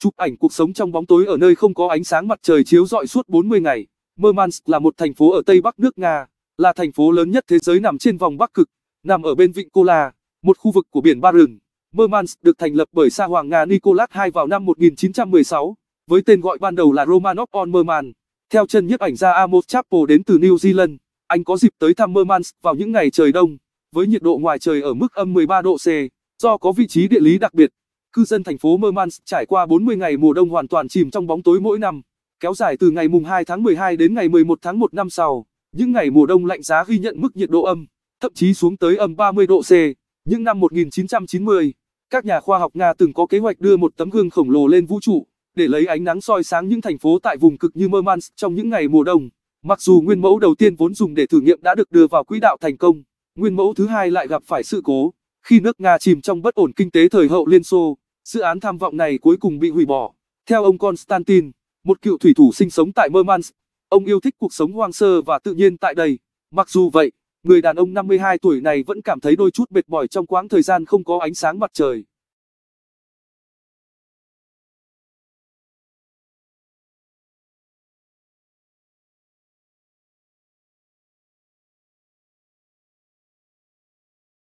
chụp ảnh cuộc sống trong bóng tối ở nơi không có ánh sáng mặt trời chiếu rọi suốt 40 ngày. Murmansk là một thành phố ở Tây Bắc nước Nga, là thành phố lớn nhất thế giới nằm trên vòng Bắc Cực, nằm ở bên vịnh Kola, một khu vực của biển Ba Rừng. Murmansk được thành lập bởi Sa hoàng Nga Nicholas II vào năm 1916, với tên gọi ban đầu là Romanov on Murman. Theo chân nhiếp ảnh gia Amos Chappell đến từ New Zealand, anh có dịp tới thăm Murmansk vào những ngày trời đông, với nhiệt độ ngoài trời ở mức âm 13 độ C, do có vị trí địa lý đặc biệt. Cư dân thành phố Murmansk trải qua 40 ngày mùa đông hoàn toàn chìm trong bóng tối mỗi năm, kéo dài từ ngày mùng 2 tháng 12 đến ngày 11 tháng 1 năm sau. Những ngày mùa đông lạnh giá ghi nhận mức nhiệt độ âm, thậm chí xuống tới âm 30 độ C. Những năm 1990, các nhà khoa học Nga từng có kế hoạch đưa một tấm gương khổng lồ lên vũ trụ để lấy ánh nắng soi sáng những thành phố tại vùng cực như Murmansk trong những ngày mùa đông. Mặc dù nguyên mẫu đầu tiên vốn dùng để thử nghiệm đã được đưa vào quỹ đạo thành công, nguyên mẫu thứ hai lại gặp phải sự cố. Khi nước Nga chìm trong bất ổn kinh tế thời hậu Liên Xô, dự án tham vọng này cuối cùng bị hủy bỏ. Theo ông Konstantin, một cựu thủy thủ sinh sống tại Murmansk, ông yêu thích cuộc sống hoang sơ và tự nhiên tại đây. Mặc dù vậy, người đàn ông 52 tuổi này vẫn cảm thấy đôi chút mệt mỏi trong quãng thời gian không có ánh sáng mặt trời.